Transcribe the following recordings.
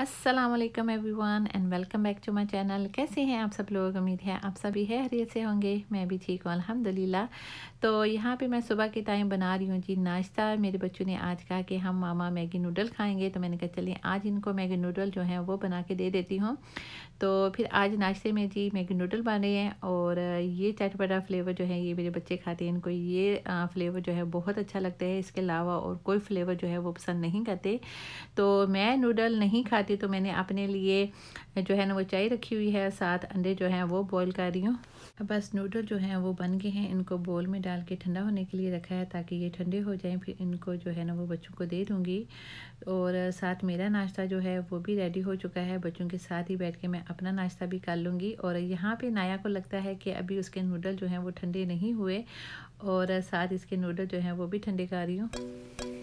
Aslam everyone and welcome back to my channel कैसे हैं आप सब लोग उम्मीद है आप सभी है हरियत से होंगे मैं भी ठीक हूँ लाला तो यहाँ पे मैं सुबह के टाइम बना रही हूँ जी नाश्ता मेरे बच्चों ने आज कहा कि हम मामा मैगी नूडल खाएंगे तो मैंने कहा चलिए आज इनको मैगी नूडल जो है वो बना के दे देती हूँ तो फिर आज नाश्ते में जी मैगी नूडल बने हैं और ये चटपटा फ्लेवर जो है ये मेरे बच्चे खाते हैं इनको ये फ्लेवर जो है बहुत अच्छा लगता है इसके अलावा और कोई फ्लेवर जो है वो पसंद नहीं करते तो मैं नूडल नहीं खा खाती तो मैंने अपने लिए जो है ना वो चाय रखी हुई है साथ अंडे जो हैं वो बॉईल कर रही हूँ बस नूडल जो हैं वो बन गए हैं इनको बोल में डाल के ठंडा होने के लिए रखा है ताकि ये ठंडे हो जाएं फिर इनको जो है ना वो बच्चों को दे दूँगी और साथ मेरा नाश्ता जो है वो भी रेडी हो चुका है बच्चों के साथ ही बैठ के मैं अपना नाश्ता भी कर लूँगी और यहाँ पे नाया को लगता है कि अभी उसके नूडल जो हैं वो ठंडे नहीं हुए और साथ इसके नूडल जो हैं वो भी ठंडे कर रही हूँ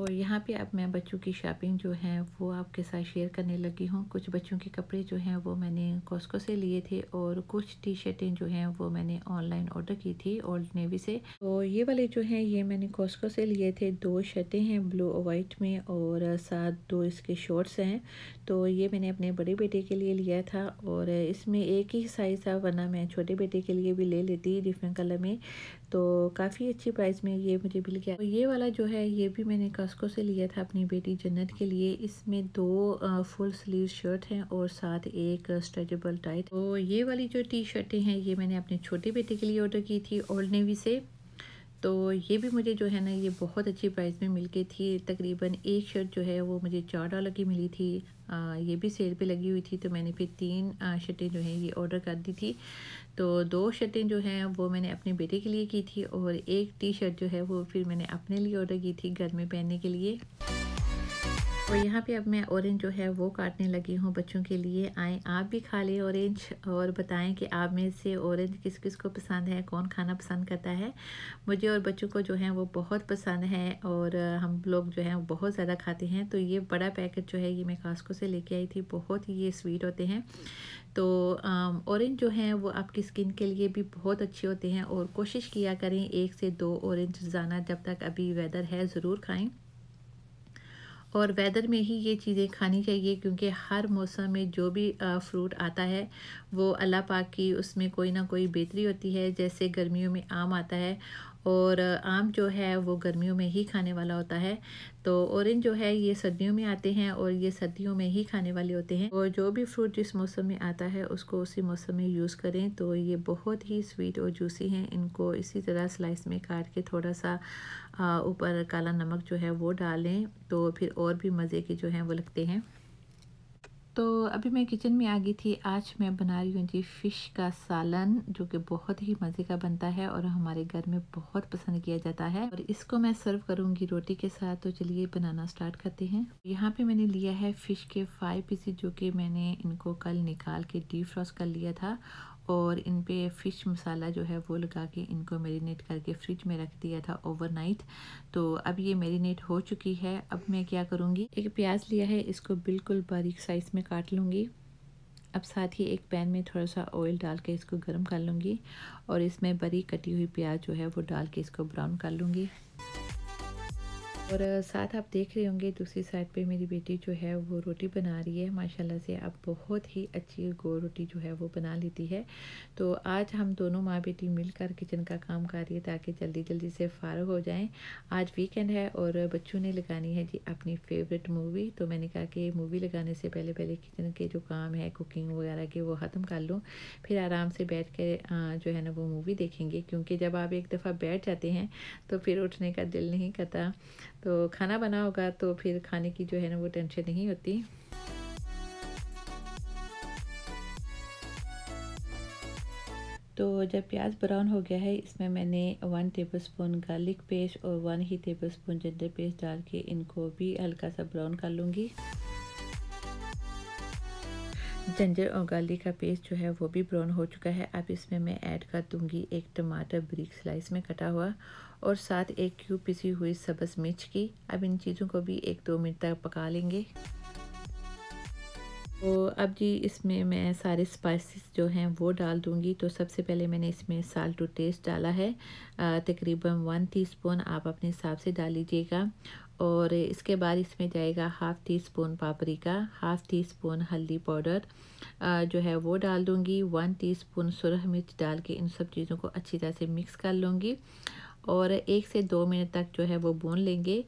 और यहाँ पे अब मैं बच्चों की शॉपिंग जो है वो आपके साथ शेयर करने लगी हूँ कुछ बच्चों के कपड़े जो हैं वो मैंने कॉस्को से लिए थे और कुछ टी शर्टें जो हैं वो मैंने ऑनलाइन ऑर्डर की थी ओल्ड नेवी से तो ये वाले जो हैं ये मैंने कॉस्को से लिए थे दो शर्टें हैं ब्लू और वाइट में और साथ दो इसके शॉर्ट्स हैं तो ये मैंने अपने बड़े बेटे के लिए लिया था और इसमें एक ही साइज़ था वरना मैं छोटे बेटे के लिए भी ले लेती डिफरेंट कलर में तो काफ़ी अच्छी प्राइस में ये मुझे मिल गया और तो ये वाला जो है ये भी मैंने कास्को से लिया था अपनी बेटी जन्नत के लिए इसमें दो फुल स्लीव शर्ट हैं और साथ एक स्ट्रेचेबल टाइट तो ये वाली जो टी शर्टें हैं ये मैंने अपने छोटे बेटे के लिए ऑर्डर की थी ओल्ड नेवी से तो ये भी मुझे जो है ना ये बहुत अच्छी प्राइस में मिल गई थी तकरीबन एक शर्ट जो है वो मुझे चार डॉलर की मिली थी आ, ये भी सेल पे लगी हुई थी तो मैंने फिर तीन शर्टें जो हैं ये ऑर्डर कर दी थी तो दो शर्टें जो हैं वो मैंने अपने बेटे के लिए की थी और एक टी शर्ट जो है वो फिर मैंने अपने लिए ऑर्डर की थी घर में पहनने के लिए और यहाँ पे अब मैं ऑरेंज जो है वो काटने लगी हूँ बच्चों के लिए आए आप भी खा लें ऑरेंज और बताएं कि आप में से ऑरेंज किस किस को पसंद है कौन खाना पसंद करता है मुझे और बच्चों को जो है वो बहुत पसंद है और हम लोग जो है बहुत ज़्यादा खाते हैं तो ये बड़ा पैकेट जो है ये मैं कास्को से लेके आई थी बहुत ही ये स्वीट होते हैं तो ऑरेंज जो है वो आपकी स्किन के लिए भी बहुत अच्छे होते हैं और कोशिश किया करें एक से दो ऑरेंज रोज़ाना जब तक अभी वेदर है ज़रूर खाएँ और वेदर में ही ये चीज़ें खानी चाहिए क्योंकि हर मौसम में जो भी फ्रूट आता है वो अल्लाह पाक की उसमें कोई ना कोई बेहतरी होती है जैसे गर्मियों में आम आता है और आम जो है वो गर्मियों में ही खाने वाला होता है तो ऑरेंज जो है ये सर्दियों में आते हैं और ये सर्दियों में ही खाने वाले होते हैं और जो भी फ्रूट जिस मौसम में आता है उसको उसी मौसम में यूज़ करें तो ये बहुत ही स्वीट और जूसी हैं इनको इसी तरह स्लाइस में काट के थोड़ा सा ऊपर काला नमक जो है वो डालें तो फिर और भी मज़े के जो हैं वो लगते हैं तो अभी मैं किचन में आ गई थी आज मैं बना रही हूँ जी फ़िश का सालन जो कि बहुत ही मज़े का बनता है और हमारे घर में बहुत पसंद किया जाता है और इसको मैं सर्व करूँगी रोटी के साथ तो चलिए बनाना स्टार्ट करते हैं यहाँ पे मैंने लिया है फ़िश के फाइव पीसी जो कि मैंने इनको कल निकाल के डीप फ्रॉस्ट कर लिया था और इन पे फ़िश मसाला जो है वो लगा के इनको मेरीनेट करके फ्रिज में रख दिया था ओवरनाइट तो अब ये मेरीनेट हो चुकी है अब मैं क्या करूँगी एक प्याज लिया है इसको बिल्कुल बारीक साइज़ में काट लूँगी अब साथ ही एक पैन में थोड़ा सा ऑयल डाल के इसको गर्म कर लूँगी और इसमें बरी कटी हुई प्याज जो है वो डाल के इसको ब्राउन कर लूँगी और साथ आप देख रहे होंगे दूसरी साइड पे मेरी बेटी जो है वो रोटी बना रही है माशाल्लाह से अब बहुत ही अच्छी गोल रोटी जो है वो बना लेती है तो आज हम दोनों माँ बेटी मिलकर किचन का काम कर रही है ताकि जल्दी जल्दी से फारग हो जाएं आज वीकेंड है और बच्चों ने लगानी है जी अपनी फेवरेट मूवी तो मैंने कहा कि मूवी लगाने से पहले पहले किचन के जो काम है कुकिंग वगैरह के वो ख़त्म कर लूँ फिर आराम से बैठ कर जो है ना वो मूवी देखेंगे क्योंकि जब आप एक दफ़ा बैठ जाते हैं तो फिर उठने का दिल नहीं करता तो खाना बना होगा तो फिर खाने की जो है ना वो टेंशन नहीं होती तो जब प्याज ब्राउन हो गया है इसमें मैंने one tablespoon garlic paste और वन ही टेबल स्पून जिंजर पेस्ट डाल के इनको भी हल्का सा ब्राउन कर लूँगी जंजर और गार्लिक का पेस्ट जो है वो भी ब्राउन हो चुका है अब इसमें मैं ऐड कर दूंगी एक टमाटर ब्रिक स्लाइस में कटा हुआ और साथ एक क्यूब पिसी हुई सब्ज़ मिर्च की अब इन चीज़ों को भी एक दो मिनट तक पका लेंगे तो अब जी इसमें मैं सारे स्पाइसेस जो हैं वो डाल दूंगी तो सबसे पहले मैंने इसमें साल्ट टू टेस्ट डाला है तकरीबन वन टीस्पून आप अपने हिसाब से डाल लीजिएगा और इसके बाद इसमें जाएगा half teaspoon paprika half teaspoon हल्दी पाउडर जो है वो डाल दूँगी वन टी स्पून सुरह मिर्च डाल के इन सब चीज़ों को अच्छी तरह से मिक्स कर लूँगी और एक से दो मिनट तक जो है वो भून लेंगे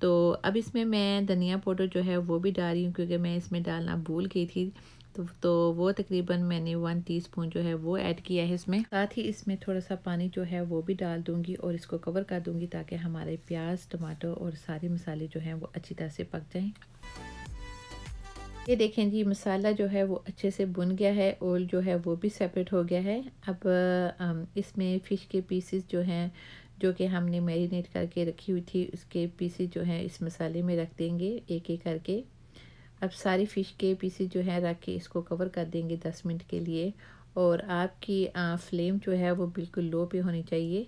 तो अब इसमें मैं धनिया पाउडर जो है वो भी डाल रही हूँ क्योंकि मैं इसमें डालना भूल गई थी तो, तो वो तकरीबन मैंने वन टीस्पून जो है वो ऐड किया है इसमें साथ ही इसमें थोड़ा सा पानी जो है वो भी डाल दूंगी और इसको कवर कर दूंगी ताकि हमारे प्याज टमाटो और सारे मसाले जो हैं वो अच्छी तरह से पक जाएं ये देखें जी मसाला जो है वो अच्छे से बुन गया है ऑयल जो है वो भी सेपरेट हो गया है अब इसमें फ़िश के पीसीस जो हैं जो कि हमने मैरिनेट करके रखी हुई थी उसके पीसेस जो हैं इस मसाले में रख देंगे एक एक करके अब सारी फ़िश के पीसी जो है रख के इसको कवर कर देंगे दस मिनट के लिए और आपकी फ्लेम जो है वो बिल्कुल लो पे होनी चाहिए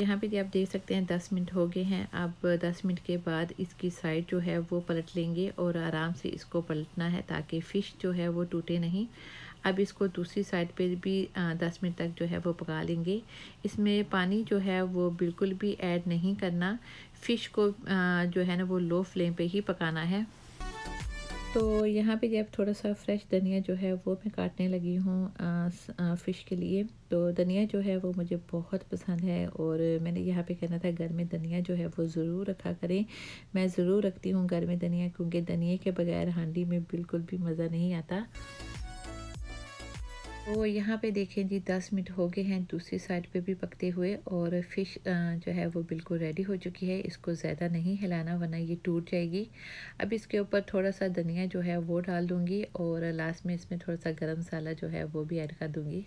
यहाँ पे आप देख सकते हैं दस मिनट हो गए हैं अब दस मिनट के बाद इसकी साइड जो है वो पलट लेंगे और आराम से इसको पलटना है ताकि फ़िश जो है वो टूटे नहीं अब इसको दूसरी साइड पे भी दस मिनट तक जो है वो पका लेंगे इसमें पानी जो है वो बिल्कुल भी ऐड नहीं करना फ़िश को जो है ना वो लो फ्लेम पे ही पकाना है तो यहाँ पे जब थोड़ा सा फ्रेश धनिया जो है वो मैं काटने लगी हूँ फ़िश के लिए तो धनिया जो है वो मुझे बहुत पसंद है और मैंने यहाँ पे कहना था घर में धनिया जो है वो ज़रूर रखा करें मैं ज़रूर रखती हूँ घर में धनिया क्योंकि धनिया के बगैर हांडी में बिल्कुल भी मज़ा नहीं आता तो यहाँ पे देखें जी दस मिनट हो गए हैं दूसरी साइड पे भी पकते हुए और फिश जो है वो बिल्कुल रेडी हो चुकी है इसको ज़्यादा नहीं हिलाना वरना ये टूट जाएगी अब इसके ऊपर थोड़ा सा धनिया जो है वो डाल दूँगी और लास्ट में इसमें थोड़ा सा गर्म मसाला जो है वो भी ऐड कर दूँगी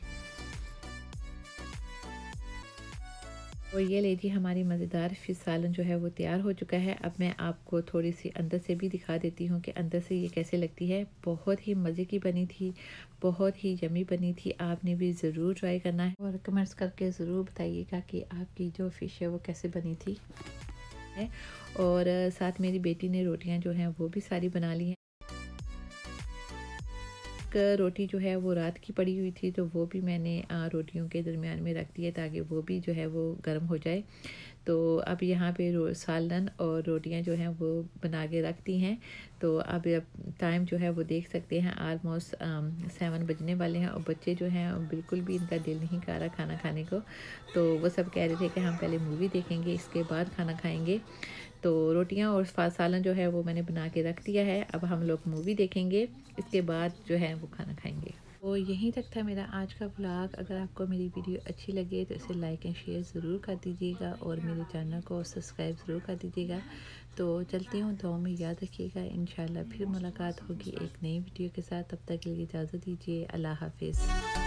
और तो ये लीजिए हमारी मज़ेदार फिश सालन जो है वो तैयार हो चुका है अब मैं आपको थोड़ी सी अंदर से भी दिखा देती हूँ कि अंदर से ये कैसे लगती है बहुत ही मज़े की बनी थी बहुत ही यमी बनी थी आपने भी ज़रूर ट्राई करना है और कमेंट्स करके ज़रूर बताइएगा कि आपकी जो फ़िश है वो कैसे बनी थी है और साथ मेरी बेटी ने रोटियाँ जो हैं वो भी सारी बना ली हैं एक रोटी जो है वो रात की पड़ी हुई थी तो वो भी मैंने रोटियों के दरमियान में रख है ताकि वो भी जो है वो गर्म हो जाए तो अब यहाँ पे सालन और रोटियाँ जो हैं वो बना के रख दी हैं तो अब टाइम जो है वो देख सकते हैं आलमोस्ट सेवन um, बजने वाले हैं और बच्चे जो हैं बिल्कुल भी इनका दिल नहीं कर रहा खाना खाने को तो वो सब कह रहे थे कि हम पहले मूवी देखेंगे इसके बाद खाना खाएँगे तो रोटियां और सालन जो है वो मैंने बना के रख दिया है अब हम लोग मूवी देखेंगे इसके बाद जो है वो खाना खाएंगे तो यहीं तक था मेरा आज का ब्लॉग अगर आपको मेरी वीडियो अच्छी लगे तो इसे लाइक एंड शेयर ज़रूर कर दीजिएगा और मेरे चैनल को सब्सक्राइब ज़रूर कर दीजिएगा तो चलती हूँ दुआ में याद रखिएगा इन फिर मुलाकात होगी एक नई वीडियो के साथ तब तक के लिए इजाज़त दीजिए अल्लाह हाफिज़